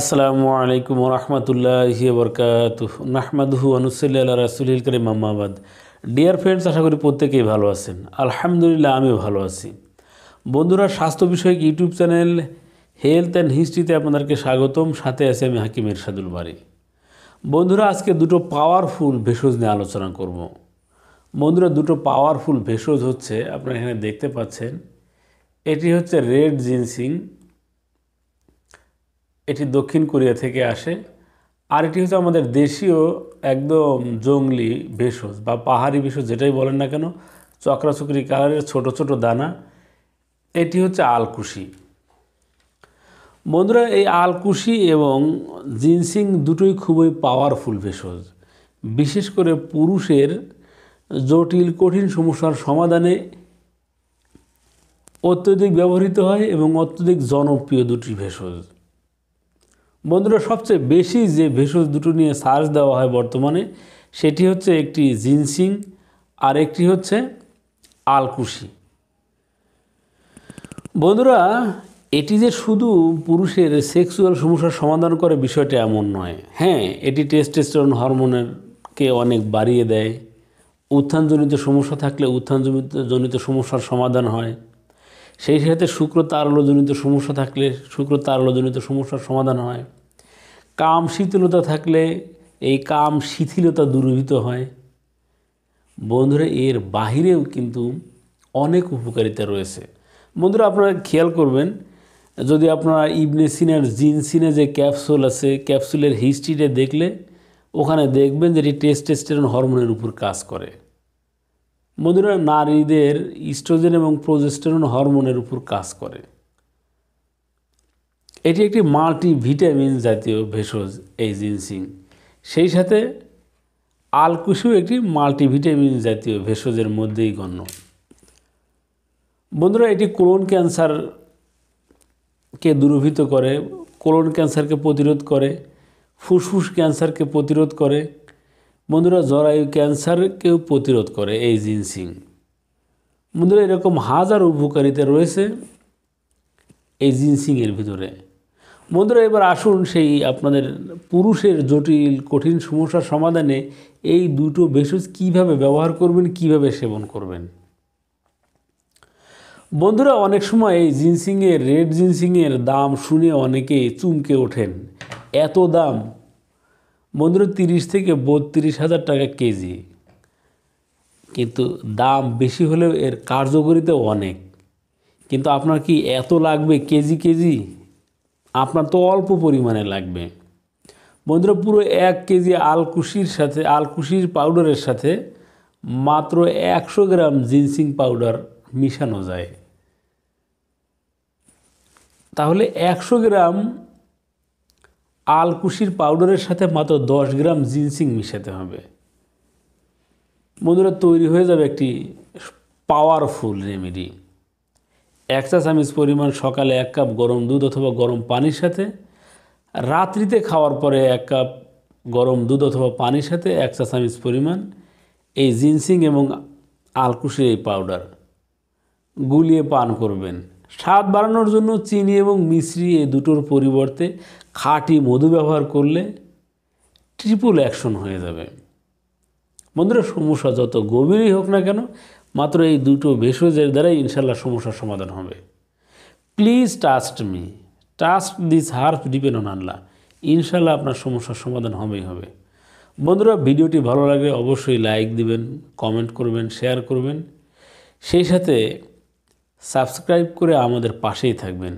আসসালামু আলাইকুম রহমতুল্লাহ বরকাত নাহমাদহু আনুসল্লা রাসুলিল করিম মাম্মাবাদ ডিয়ার ফ্রেন্ডস আশা করি প্রত্যেকেই ভালো আছেন আলহামদুলিল্লাহ আমিও ভালো আছি বন্ধুরা স্বাস্থ্য বিষয়ক ইউটিউব চ্যানেল হেলথ অ্যান্ড হিস্ট্রিতে আপনাদেরকে স্বাগতম সাথে আছে আমি হাকিম এরশাদুল বাড়ি বন্ধুরা আজকে দুটো পাওয়ারফুল ভেষজ নিয়ে আলোচনা করব। বন্ধুরা দুটো পাওয়ারফুল ভেষজ হচ্ছে আপনারা এখানে দেখতে পাচ্ছেন এটি হচ্ছে রেড জিনসিং এটি দক্ষিণ কোরিয়া থেকে আসে আর এটি হচ্ছে আমাদের দেশীয় একদম জঙ্গলি ভেষজ বা পাহাড়ি ভেষজ যেটাই বলেন না কেন চকরাচকরি কালারের ছোট ছোট দানা এটি হচ্ছে আলকুশি বন্ধুরা এই আলকুশি এবং জিনসিং দুটোই খুবই পাওয়ারফুল ভেষজ বিশেষ করে পুরুষের জটিল কঠিন সমস্যার সমাধানে অত্যধিক ব্যবহৃত হয় এবং অত্যধিক জনপ্রিয় দুটি ভেষজ বন্ধুরা সবচেয়ে বেশি যে ভেষজ দুটো নিয়ে সার্চ দেওয়া হয় বর্তমানে সেটি হচ্ছে একটি জিনসিং আর একটি হচ্ছে আলকুশি বন্ধুরা এটি যে শুধু পুরুষের সেক্সুয়াল সমস্যার সমাধান করে বিষয়টা এমন নয় হ্যাঁ এটি টেস্টেস্টরন হরমোনেরকে অনেক বাড়িয়ে দেয় উত্থানজনিত সমস্যা থাকলে উত্থানজনিত সমস্যার সমাধান হয় সেই সাথে শুক্র তারলজনিত সমস্যা থাকলে শুক্র তারলজনিত সমস্যার সমাধান হয় কাম শীতলতা থাকলে এই কাম শিথিলতা দূরীভূত হয় বন্ধুরা এর বাহিরেও কিন্তু অনেক উপকারিতা রয়েছে বন্ধুরা আপনারা খেয়াল করবেন যদি আপনারা ইবনেসিনের জিনসিনে যে ক্যাপসুল আছে ক্যাপসুলের হিস্ট্রিটা দেখলে ওখানে দেখবেন যেটি টেস্ট টেস্টেস্টেরন হরমোনের উপর কাজ করে মধুরা নারীদের ইস্ট্রোজেন এবং প্রোজেস্টেরন হরমোনের উপর কাজ করে এটি একটি মাল্টি ভিটামিন জাতীয় ভেষজ এই জিনসিং সেই সাথে আলকুশিও একটি মাল্টিভিটামিন জাতীয় ভেষজের মধ্যেই গণ্য বন্ধুরা এটি কোলন ক্যান্সারকে দূরভূত করে কোলন ক্যান্সারকে প্রতিরোধ করে ফুসফুস ক্যান্সারকে প্রতিরোধ করে বন্ধুরা জরায়ু ক্যান্সারকেও প্রতিরোধ করে এই জিনসিং বন্ধুরা এরকম হাজার উপকারিতা রয়েছে এই জিনসিংয়ের ভিতরে বন্ধুরা এবার আসুন সেই আপনাদের পুরুষের জটিল কঠিন সমস্যার সমাধানে এই দুটো ভেষজ কিভাবে ব্যবহার করবেন কিভাবে সেবন করবেন বন্ধুরা অনেক সময় এই জিনসিংয়ের রেড জিনসিংয়ের দাম শুনে অনেকে চুমকে ওঠেন এত দাম মন্দির তিরিশ থেকে বত্রিশ হাজার টাকা কেজি কিন্তু দাম বেশি হলেও এর কার্যকরিতা অনেক কিন্তু আপনার কি এত লাগবে কেজি কেজি আপনার তো অল্প পরিমাণে লাগবে বন্ধুরা পুরো এক কেজি আলকুশির সাথে আলকুশির পাউডারের সাথে মাত্র একশো গ্রাম জিনসিং পাউডার মিশানো যায় তাহলে একশো গ্রাম আলকুশির পাউডারের সাথে মাত্র দশ গ্রাম জিনসিং মিশাতে হবে বন্ধুরা তৈরি হয়ে যাবে একটি পাওয়ারফুল রেমেডি এক চা চামচ পরিমাণ সকালে এক কাপ গরম দুধ অথবা গরম পানির সাথে রাত্রিতে খাওয়ার পরে এক কাপ গরম দুধ অথবা পানির সাথে এক চা চামচ পরিমাণ এই জিনসিং এবং আলকুশির এই পাউডার গুলিয়ে পান করবেন স্বাদ বাড়ানোর জন্য চিনি এবং মিশ্রি এ দুটোর পরিবর্তে খাঁটি মধু ব্যবহার করলে ট্রিপল অ্যাকশন হয়ে যাবে বন্ধুরা সমস্যা যত গভীরই হোক না কেন মাত্র এই দুটো ভেষজের দ্বারাই ইনশাল্লাহ সমস্যার সমাধান হবে please trust me trust this half depend on Allah ইনশাল্লাহ আপনার সমস্যার সমাধান হবেই হবে বন্ধুরা ভিডিওটি ভালো লাগলে অবশ্যই লাইক দিবেন কমেন্ট করবেন শেয়ার করবেন সেই সাথে সাবস্ক্রাইব করে আমাদের পাশেই থাকবেন